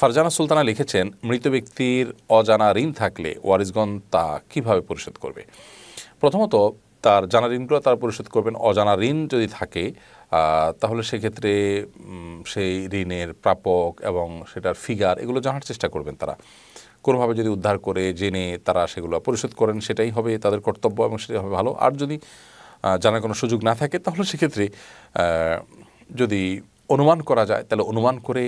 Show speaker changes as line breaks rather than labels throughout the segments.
ফারজানা সুলতানা লিখেছেন মৃত ব্যক্তির অজানা ঋণ থাকলে ওয়ারিসগণ তা কিভাবে পরিশোধ করবে প্রথমত তার জানা ঋণগুলো তারা পরিশোধ করবেন অজানা ঋণ যদি থাকে তাহলে সেক্ষেত্রে সেই ঋণের প্রাপক এবং সেটার ফিগার এগুলো জানার চেষ্টা করবেন তারা কোনোভাবে যদি উদ্ধার করে জেনে তারা সেগুলো পরিশোধ করেন সেটাই হবে তাদের কর্তব্য এবং সেটাই হবে ভালো আর যদি জানার কোনো সুযোগ না থাকে তাহলে সেক্ষেত্রে যদি অনুমান করা যায় তাহলে অনুমান করে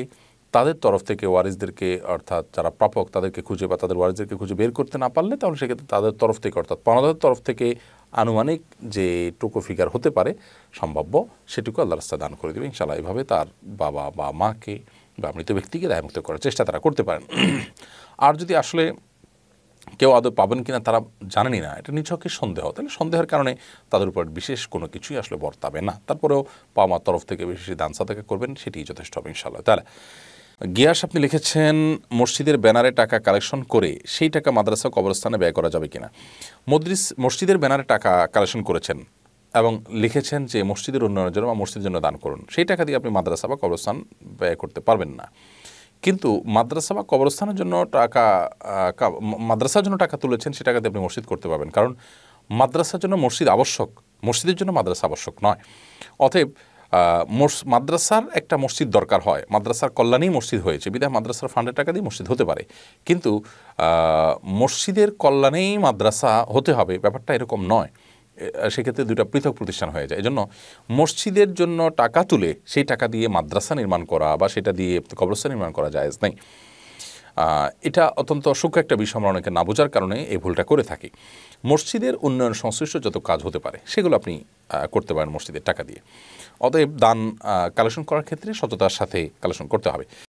তাদের তরফ থেকে ওয়ারিসদেরকে অর্থাৎ যারা প্রাপক তাদেরকে খুঁজে বা তাদের ওয়ারিসদেরকে খুঁজে বের করতে না পারলে তাহলে সেক্ষেত্রে তাদের তরফ থেকে অর্থাৎ পনাদের তরফ থেকে আনুমানিক যে টোকো ফিগার হতে পারে সম্ভাব্য সেটুকু আল্লাহ রাস্তা দান করে দেবে ইনশাল্লাহ এভাবে তার বাবা বা মাকে বা মৃত ব্যক্তিকে দায়মুক্ত করার চেষ্টা তারা করতে পারেন আর যদি আসলে কেউ আদৌ পাবেন কিনা তারা জানেনি না এটা নিছকে সন্দেহ তাহলে সন্দেহের কারণে তাদের উপর বিশেষ কোনো কিছুই আসলে বর্তাবে না তারপরেও পাওয়া তরফ থেকে বেশি দান সাদাকা করবেন সেটি যথেষ্ট হবে ইনশাল্লাহ তাহলে গিয়াস আপনি লিখেছেন মসজিদের ব্যানারে টাকা কালেকশন করে সেই টাকা মাদ্রাসা কবরস্থানে ব্যয় করা যাবে কিনা মদ্রিস মসজিদের ব্যানারে টাকা কালেকশন করেছেন এবং লিখেছেন যে মসজিদের উন্নয়নের জন্য বা মসজিদের জন্য দান করুন সেই টাকা দিয়ে আপনি মাদ্রাসা বা কবরস্থান ব্যয় করতে পারবেন না কিন্তু মাদ্রাসা বা কবরস্থানের জন্য টাকা মাদ্রাসার জন্য টাকা তুলেছেন সে দিয়ে আপনি মসজিদ করতে পারবেন কারণ মাদ্রাসার জন্য মসজিদ আবশ্যক মসজিদের জন্য মাদ্রাসা আবশ্যক নয় অতএব মাদ্রাসার একটা মসজিদ দরকার হয় মাদ্রাসার কল্যাণেই মসজিদ হয়েছে বিধায় মাদ্রাসার ফান্ডের টাকা দিয়ে মসজিদ হতে পারে কিন্তু মসজিদের কল্যাণেই মাদ্রাসা হতে হবে ব্যাপারটা এরকম নয় সেক্ষেত্রে দুটা পৃথক প্রতিষ্ঠান হয়ে যায় এজন্য মসজিদের জন্য টাকা তুলে সেই টাকা দিয়ে মাদ্রাসা নির্মাণ করা বা সেটা দিয়ে কবরস্থান নির্মাণ করা যায় নাই এটা অত্যন্ত সূক্ষ্ম একটা বিষয় আমরা অনেকে না বোঝার কারণে এই ভুলটা করে থাকি মসজিদের উন্নয়ন সংশ্লিষ্ট যত কাজ হতে পারে সেগুলো আপনি করতে পারেন মসজিদের টাকা দিয়ে অতএব দান কালেকশন করার ক্ষেত্রে সততার সাথে কালেকশন করতে হবে